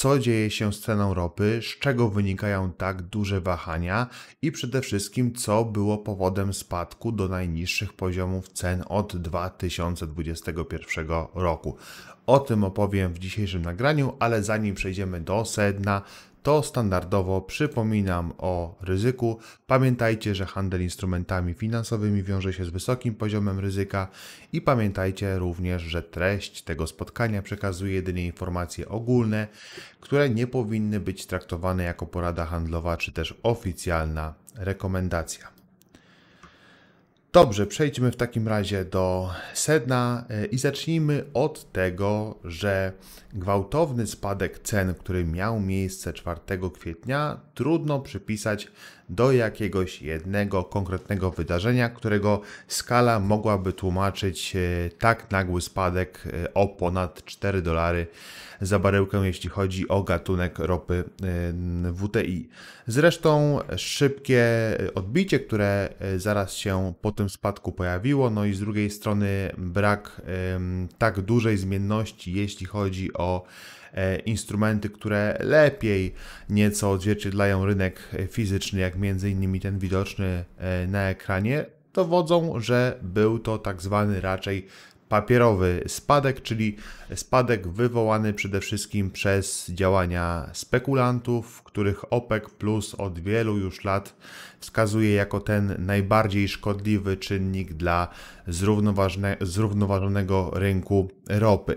co dzieje się z ceną ropy, z czego wynikają tak duże wahania i przede wszystkim co było powodem spadku do najniższych poziomów cen od 2021 roku. O tym opowiem w dzisiejszym nagraniu, ale zanim przejdziemy do sedna, to standardowo przypominam o ryzyku. Pamiętajcie, że handel instrumentami finansowymi wiąże się z wysokim poziomem ryzyka i pamiętajcie również, że treść tego spotkania przekazuje jedynie informacje ogólne, które nie powinny być traktowane jako porada handlowa czy też oficjalna rekomendacja. Dobrze, przejdźmy w takim razie do sedna e, i zacznijmy od tego, że gwałtowny spadek cen, który miał miejsce 4 kwietnia, trudno przypisać do jakiegoś jednego konkretnego wydarzenia, którego skala mogłaby tłumaczyć e, tak nagły spadek e, o ponad 4 dolary za baryłkę, jeśli chodzi o gatunek ropy e, WTI. Zresztą szybkie odbicie, które zaraz się po tym spadku pojawiło, no i z drugiej strony brak tak dużej zmienności, jeśli chodzi o E, instrumenty, które lepiej nieco odzwierciedlają rynek fizyczny, jak między innymi ten widoczny e, na ekranie, dowodzą, że był to tak zwany raczej papierowy spadek, czyli spadek wywołany przede wszystkim przez działania spekulantów, których OPEC plus od wielu już lat wskazuje jako ten najbardziej szkodliwy czynnik dla zrównoważonego rynku ropy.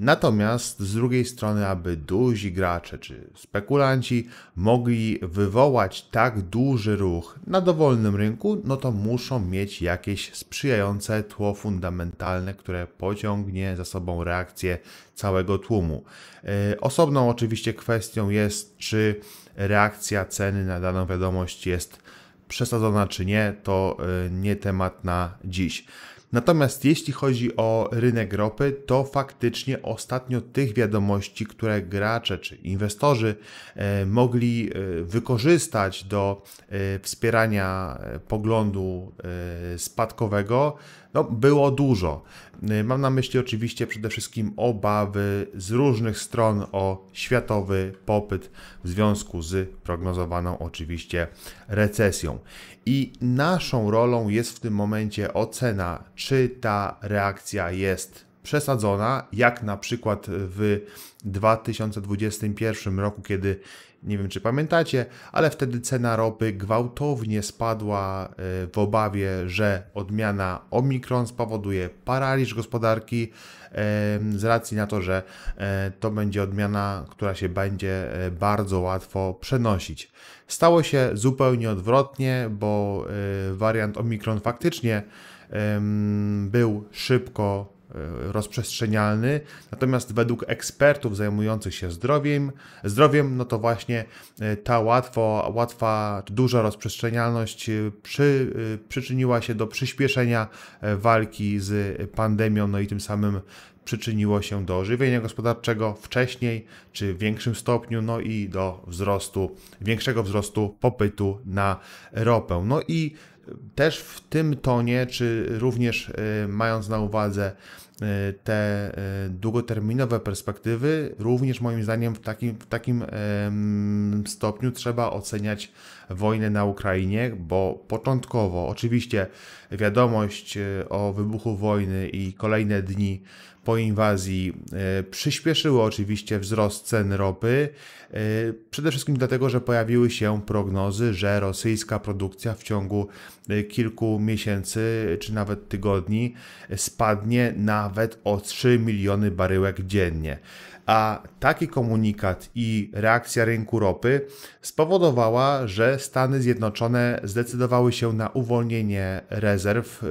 Natomiast z drugiej strony, aby duzi gracze czy spekulanci mogli wywołać tak duży ruch na dowolnym rynku, no to muszą mieć jakieś sprzyjające tło fundamentalne, które pociągnie za sobą reakcję całego tłumu. E, osobną oczywiście kwestią jest, czy reakcja ceny na daną wiadomość jest przesadzona czy nie, to e, nie temat na dziś. Natomiast jeśli chodzi o rynek ropy, to faktycznie ostatnio tych wiadomości, które gracze czy inwestorzy e, mogli e, wykorzystać do e, wspierania poglądu spadkowego, no, było dużo. Y, mam na myśli oczywiście przede wszystkim obawy z różnych stron o światowy popyt w związku z prognozowaną oczywiście recesją. I naszą rolą jest w tym momencie ocena, czy ta reakcja jest przesadzona, jak na przykład w 2021 roku, kiedy nie wiem, czy pamiętacie, ale wtedy cena ropy gwałtownie spadła e, w obawie, że odmiana Omikron spowoduje paraliż gospodarki z racji na to, że e, to będzie odmiana, która się będzie e, bardzo łatwo przenosić. Stało się zupełnie odwrotnie, bo wariant Omikron faktycznie był szybko E, rozprzestrzenialny. Natomiast według ekspertów zajmujących się zdrowiem, zdrowiem no to właśnie e, ta łatwo, łatwa, duża rozprzestrzenialność e, przy, przyczyniła się do przyspieszenia walki z pandemią, no i tym samym przyczyniło się do ożywienia gospodarczego wcześniej czy w większym stopniu, no i do wzrostu, większego wzrostu popytu na ropę. No i też w tym tonie, czy również y, mając na uwadze Y, te y, długoterminowe perspektywy również moim zdaniem w takim, w takim stopniu trzeba oceniać wojnę na Ukrainie, bo początkowo oczywiście wiadomość y, o wybuchu wojny i kolejne dni po inwazji przyspieszyły oczywiście wzrost cen ropy, przede wszystkim dlatego, że pojawiły się prognozy, że rosyjska produkcja w ciągu kilku miesięcy czy nawet tygodni spadnie na nawet o 3 miliony baryłek dziennie a taki komunikat i reakcja rynku ropy spowodowała, że Stany Zjednoczone zdecydowały się na uwolnienie rezerw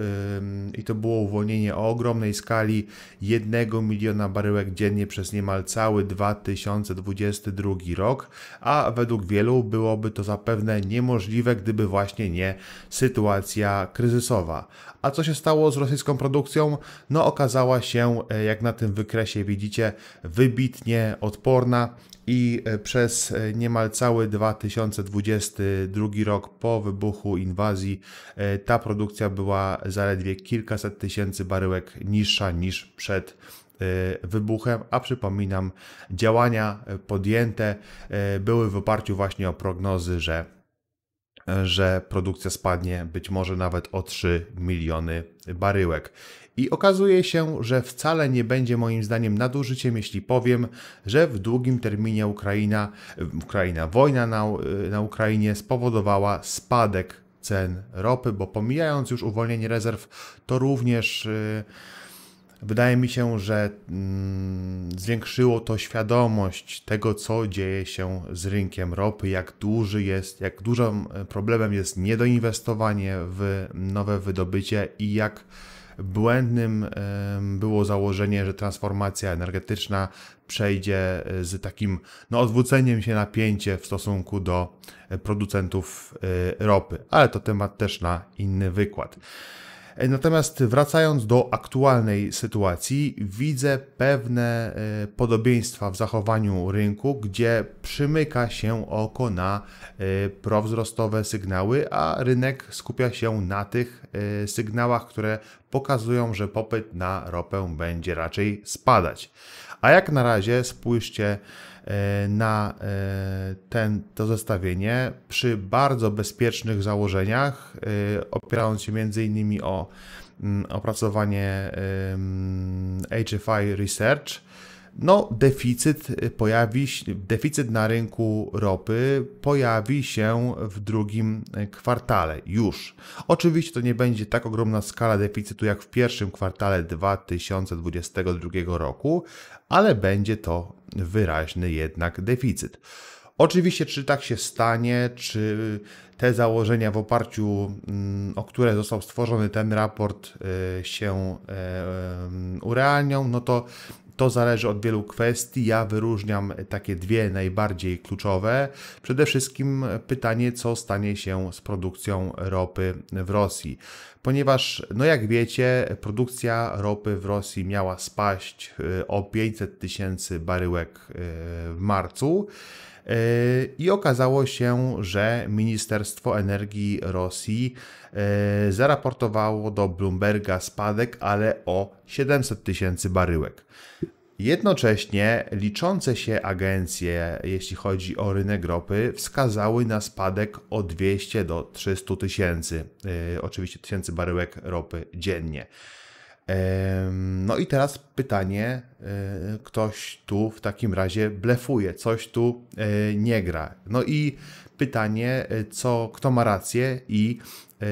i to było uwolnienie o ogromnej skali 1 miliona baryłek dziennie przez niemal cały 2022 rok, a według wielu byłoby to zapewne niemożliwe, gdyby właśnie nie sytuacja kryzysowa. A co się stało z rosyjską produkcją? No okazała się, e, jak na tym wykresie widzicie, wybitna wybitnie odporna i e, przez e, niemal cały 2022 rok po wybuchu inwazji e, ta produkcja była zaledwie kilkaset tysięcy baryłek niższa niż przed wybuchem, a przypominam, działania podjęte były w oparciu właśnie o prognozy, że że produkcja spadnie być może nawet o 3 miliony baryłek. I okazuje się, że wcale nie będzie moim zdaniem nadużyciem, jeśli powiem, że w długim terminie Ukraina, Ukraina wojna na, na Ukrainie spowodowała spadek cen ropy, bo pomijając już uwolnienie rezerw, to również. Yy, Wydaje mi się, że mm, zwiększyło to świadomość tego, co dzieje się z rynkiem ropy, jak duży jest, jak dużym e, problemem jest niedoinwestowanie w nowe wydobycie i jak błędnym było założenie, że transformacja energetyczna przejdzie e, z takim no, odwróceniem się napięcie w stosunku do e, producentów ropy. Ale to temat też na inny wykład. E, natomiast wracając do aktualnej sytuacji, widzę pewne e, podobieństwa w zachowaniu rynku, gdzie przymyka się oko na e, prowzrostowe sygnały, a rynek skupia się na tych sygnałach, które pokazują, że popyt na ropę będzie raczej spadać. A jak na razie spójrzcie e, na e, ten, to zestawienie przy bardzo bezpiecznych założeniach, e, opierając się m.in. o mm, opracowanie HFI Research no deficyt y, pojawi się, deficyt na rynku ropy pojawi się w drugim y, kwartale już. Oczywiście to nie będzie tak ogromna skala deficytu jak w pierwszym kwartale 2022 roku, ale będzie to wyraźny jednak deficyt. Oczywiście, czy tak się stanie, czy te założenia, w oparciu mm, o które został stworzony ten raport, y, się e, urealnią, no to to zależy od wielu kwestii. Ja wyróżniam takie dwie najbardziej kluczowe. Przede wszystkim pytanie, co stanie się z produkcją ropy w Rosji. Ponieważ, no jak wiecie, produkcja ropy w Rosji miała spaść y, o 500 tysięcy baryłek y, w marcu. I okazało się, że Ministerstwo Energii Rosji e, zaraportowało do Bloomberga spadek, ale o 700 tysięcy baryłek. Jednocześnie liczące się agencje, jeśli chodzi o rynek ropy, wskazały na spadek o 200 do 300 tysięcy, e, oczywiście tysięcy baryłek ropy dziennie. No i teraz pytanie, e, ktoś tu w takim razie blefuje, coś tu e, nie gra. No i pytanie, e, co, kto ma rację i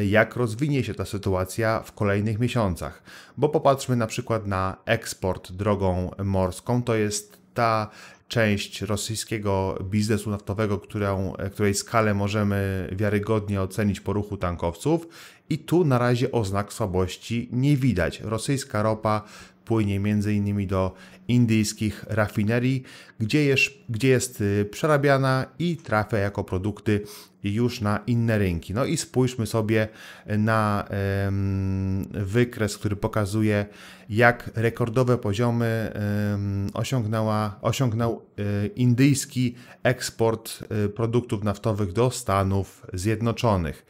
jak rozwinie się ta sytuacja w kolejnych miesiącach. Bo popatrzmy na przykład na eksport drogą morską, to jest ta część rosyjskiego biznesu naftowego, którą, której skalę możemy wiarygodnie ocenić po ruchu tankowców i tu na razie oznak słabości nie widać. Rosyjska ropa płynie m.in. do indyjskich rafinerii, gdzie jest, gdzie jest y, przerabiana i trafia jako produkty już na inne rynki. No i spójrzmy sobie na wykres, który pokazuje, jak rekordowe poziomy osiągnęła, osiągnął y, indyjski eksport y, produktów naftowych do Stanów Zjednoczonych.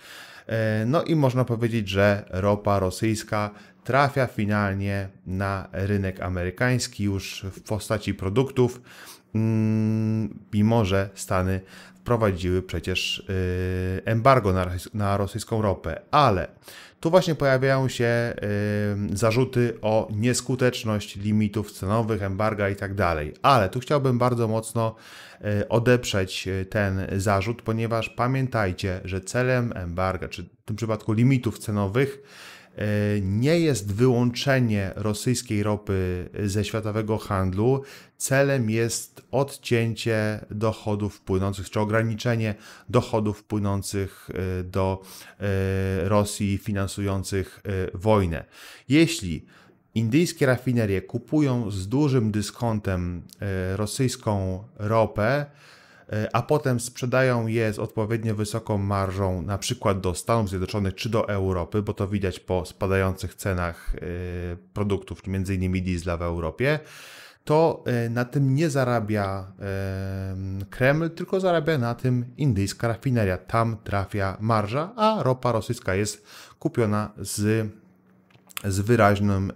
E, no i można powiedzieć, że ropa rosyjska trafia finalnie na rynek amerykański już w postaci produktów, Mm, mimo że Stany wprowadziły przecież y, embargo na, rosyjską ropę. Ale tu właśnie pojawiają się y, zarzuty o nieskuteczność limitów cenowych, embarga i tak dalej. Ale tu chciałbym bardzo mocno y, odeprzeć ten zarzut, ponieważ pamiętajcie, że celem embarga, czy w tym przypadku limitów cenowych, E, nie jest wyłączenie rosyjskiej ropy ze światowego handlu. Celem jest odcięcie dochodów płynących, czy ograniczenie dochodów płynących e, do e, Rosji, finansujących wojnę. Jeśli indyjskie rafinerie kupują z dużym dyskontem rosyjską ropę, E, a potem sprzedają je z odpowiednio wysoką marżą, na przykład do Stanów Zjednoczonych czy do Europy, bo to widać po spadających cenach e, produktów, m.in. diesla w Europie, to e, na tym nie zarabia Kreml, tylko zarabia na tym indyjska rafineria. Tam trafia marża, a ropa rosyjska jest kupiona z, z wyraźnym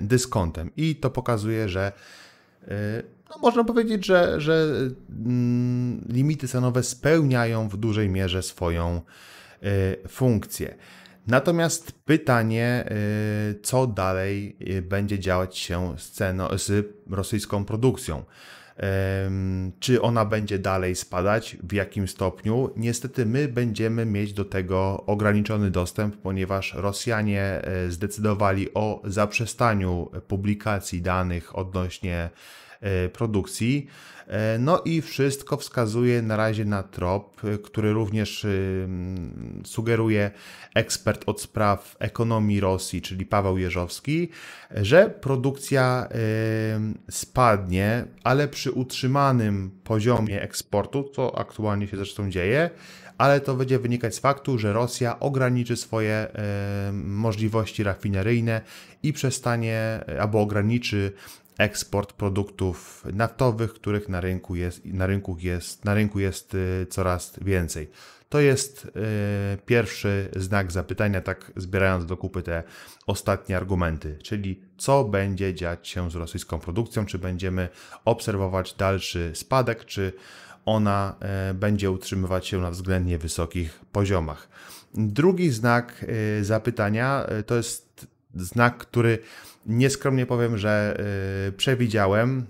dyskontem. I to pokazuje, że no można powiedzieć, że, że mm, limity cenowe spełniają w dużej mierze swoją y, funkcję. Natomiast pytanie, y, co dalej y, będzie działać się z, z rosyjską produkcją? Czy ona będzie dalej spadać? W jakim stopniu? Niestety, my będziemy mieć do tego ograniczony dostęp, ponieważ Rosjanie e, zdecydowali o zaprzestaniu publikacji danych odnośnie E, produkcji. E, no i wszystko wskazuje na razie na trop, e, który również sugeruje ekspert od spraw ekonomii Rosji, czyli Paweł Jeżowski, że produkcja spadnie, ale przy utrzymanym poziomie eksportu, co aktualnie się zresztą dzieje, ale to będzie wynikać z faktu, że Rosja ograniczy swoje możliwości rafineryjne i przestanie albo ograniczy eksport produktów naftowych, których na rynku jest, na rynku jest, na rynku jest y, coraz więcej. To jest y, pierwszy znak zapytania, tak zbierając do kupy te ostatnie argumenty, czyli co będzie dziać się z rosyjską produkcją, czy będziemy obserwować dalszy spadek, czy ona y, będzie utrzymywać się na względnie wysokich poziomach. Drugi znak zapytania to jest znak, który nieskromnie powiem, że y, przewidziałem.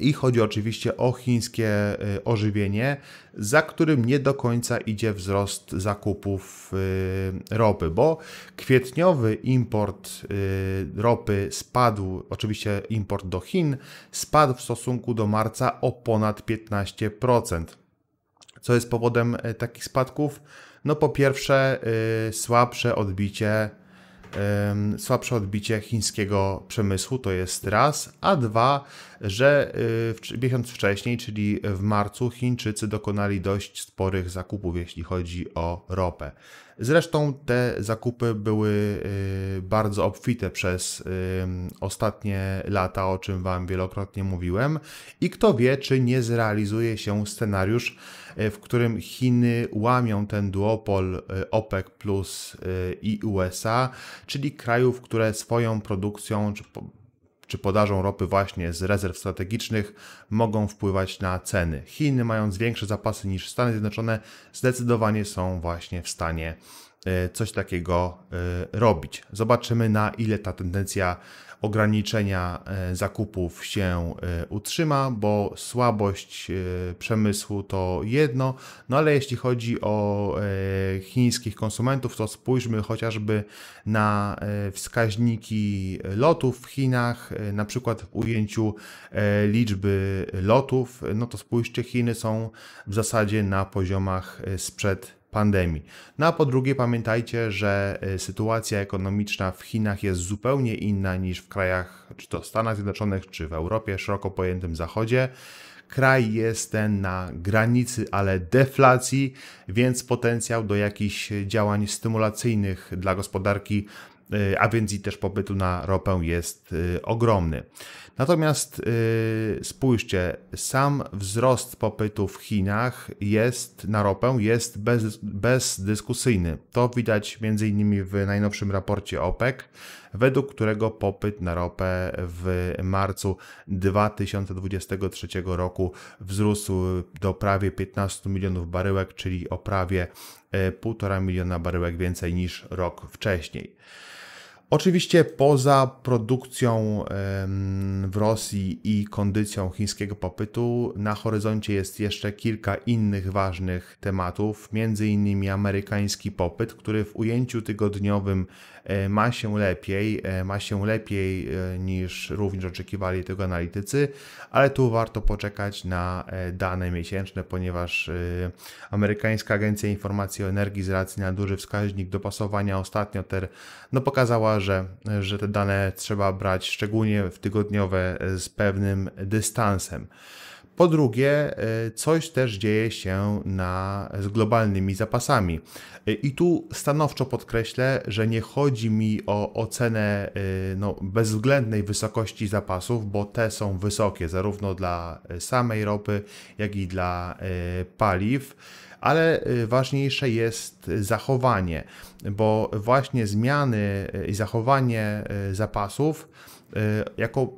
I chodzi oczywiście o chińskie y, ożywienie, za którym nie do końca idzie wzrost zakupów y, ropy, bo kwietniowy import ropy spadł, oczywiście import do Chin spadł w stosunku do marca o ponad 15%. Co jest powodem takich spadków? No po pierwsze słabsze odbicie słabsze odbicie chińskiego przemysłu, to jest raz, a dwa, że y, miesiąc wcześniej, czyli w marcu, Chińczycy dokonali dość sporych zakupów, jeśli chodzi o ropę. Zresztą te zakupy były y, bardzo obfite przez ostatnie lata, o czym Wam wielokrotnie mówiłem. I kto wie, czy nie zrealizuje się scenariusz, y, w którym Chiny łamią ten duopol OPEC plus i USA, czyli krajów, które swoją produkcją czy czy podażą ropy właśnie z rezerw strategicznych mogą wpływać na ceny. Chiny, mając większe zapasy niż Stany Zjednoczone, zdecydowanie są właśnie w stanie e, coś takiego e, robić. Zobaczymy, na ile ta tendencja ograniczenia e, zakupów się e, utrzyma, bo słabość e, przemysłu to jedno, no ale jeśli chodzi o chińskich konsumentów, to spójrzmy chociażby na wskaźniki lotów w Chinach, na przykład w ujęciu liczby lotów, no to spójrzcie, Chiny są w zasadzie na poziomach sprzed pandemii. No a po drugie, pamiętajcie, że y, sytuacja ekonomiczna w Chinach jest zupełnie inna niż w krajach, czy to Stanach Zjednoczonych, czy w Europie, szeroko pojętym Zachodzie. Kraj jest ten na granicy, ale deflacji, więc potencjał do jakichś działań stymulacyjnych dla gospodarki Y, a więc i też popytu na ropę jest y, ogromny. Natomiast y, spójrzcie, sam wzrost popytu w Chinach jest na ropę jest bez, bezdyskusyjny. To widać m.in. w najnowszym raporcie OPEC, według którego popyt na ropę w marcu 2023 roku wzrósł do prawie 15 milionów baryłek, czyli o prawie 1,5 miliona baryłek więcej niż rok wcześniej. Oczywiście poza produkcją w Rosji i kondycją chińskiego popytu na horyzoncie jest jeszcze kilka innych ważnych tematów, między innymi amerykański popyt, który w ujęciu tygodniowym e, ma się lepiej, e, ma się lepiej e, niż również oczekiwali tego analitycy, ale tu warto poczekać na dane miesięczne, ponieważ amerykańska agencja informacji o energii z racji na duży wskaźnik dopasowania ostatnio ter no pokazała że te dane trzeba brać szczególnie w tygodniowe e, z pewnym dystansem. Po drugie, e, coś też dzieje się na, z globalnymi zapasami. E, I tu stanowczo podkreślę, że nie chodzi mi o ocenę no, bezwzględnej wysokości zapasów, bo te są wysokie zarówno dla samej ropy, jak i dla paliw ale y, ważniejsze jest y, zachowanie, bo właśnie zmiany y, i zachowanie zapasów jako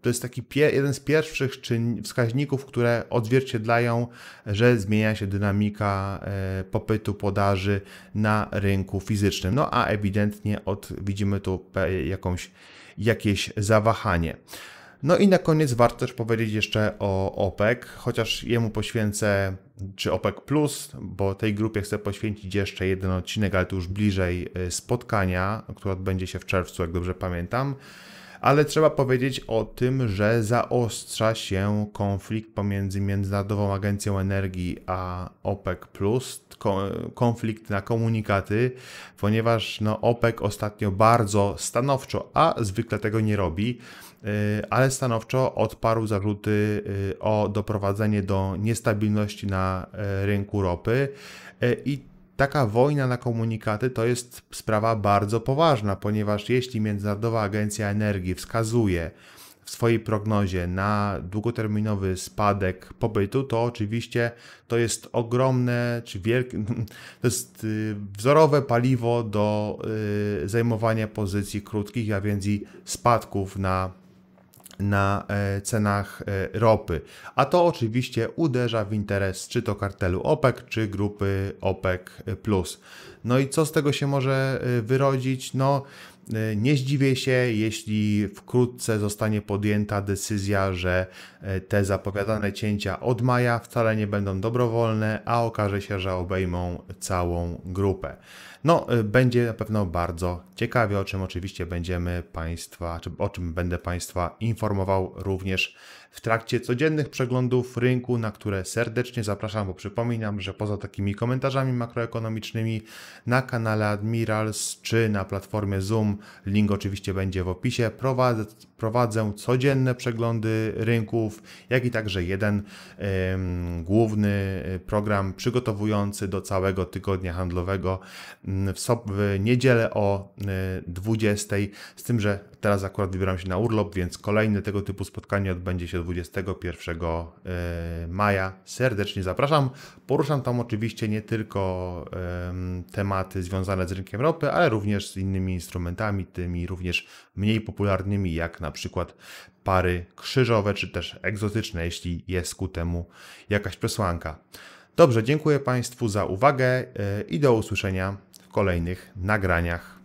to jest taki jeden z pierwszych czyn, wskaźników, które odzwierciedlają, że zmienia się dynamika popytu, podaży na rynku fizycznym. No a ewidentnie od, widzimy tu jakąś, jakieś zawahanie. No i na koniec warto też powiedzieć jeszcze o OPEC, chociaż jemu poświęcę, czy OPEC Plus, bo tej grupie chcę poświęcić jeszcze jeden odcinek, ale to już bliżej y, spotkania, które odbędzie się w czerwcu, jak dobrze pamiętam. Ale trzeba powiedzieć o tym, że zaostrza się konflikt pomiędzy Międzynarodową Agencją Energii a OPEC, Plus, konflikt na komunikaty, ponieważ no, OPEC ostatnio bardzo stanowczo, a zwykle tego nie robi, Y, ale stanowczo odparł zarzuty y, o doprowadzenie do niestabilności na y, rynku ropy i taka wojna na komunikaty to jest sprawa bardzo poważna, ponieważ jeśli Międzynarodowa Agencja Energii wskazuje w swojej prognozie na długoterminowy spadek popytu, to oczywiście to jest ogromne, czy wielkie, to jest wzorowe paliwo do zajmowania pozycji krótkich, a więc i spadków na na e, cenach e, ropy, a to oczywiście uderza w interes czy to kartelu OPEC, czy grupy OPEC. No i co z tego się może e, wyrodzić? No, E, nie zdziwię się, jeśli wkrótce zostanie podjęta decyzja, że e, te zapowiadane cięcia od maja wcale nie będą dobrowolne, a okaże się, że obejmą całą grupę. No, e, będzie na pewno bardzo ciekawie, o czym oczywiście będziemy Państwa, czy o czym będę Państwa informował również w trakcie codziennych przeglądów rynku, na które serdecznie zapraszam, bo przypominam, że poza takimi komentarzami makroekonomicznymi na kanale Admirals czy na platformie Zoom, link oczywiście będzie w opisie, prowadzę prowadzę codzienne przeglądy rynków, jak i także jeden główny y, program przygotowujący do całego tygodnia handlowego mm, w, so w niedzielę o 20.00. Y, z tym, że teraz akurat wybieram się na urlop, więc kolejne tego typu spotkanie odbędzie się 21 y, maja. Serdecznie zapraszam. Poruszam tam oczywiście nie tylko tematy związane z rynkiem ropy, ale również z innymi instrumentami, tymi również mniej popularnymi, jak na np. pary krzyżowe czy też egzotyczne, jeśli jest ku temu jakaś przesłanka. Dobrze, dziękuję Państwu za uwagę e, i do usłyszenia w kolejnych nagraniach.